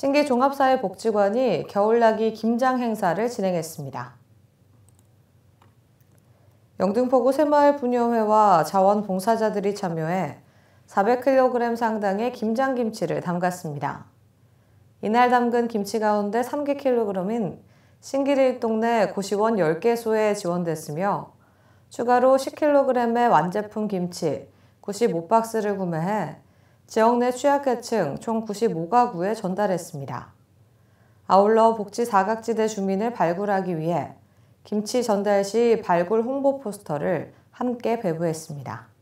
신기 종합사회복지관이 겨울나기 김장 행사를 진행했습니다. 영등포구 새마을 분녀회와 자원봉사자들이 참여해 400kg 상당의 김장김치를 담갔습니다. 이날 담근 김치 가운데 3kg인 신기일 동네 고시원 10개소에 지원됐으며 추가로 10kg의 완제품 김치 95박스를 구매해 지역 내 취약계층 총 95가구에 전달했습니다. 아울러 복지 사각지대 주민을 발굴하기 위해 김치 전달 시 발굴 홍보 포스터를 함께 배부했습니다.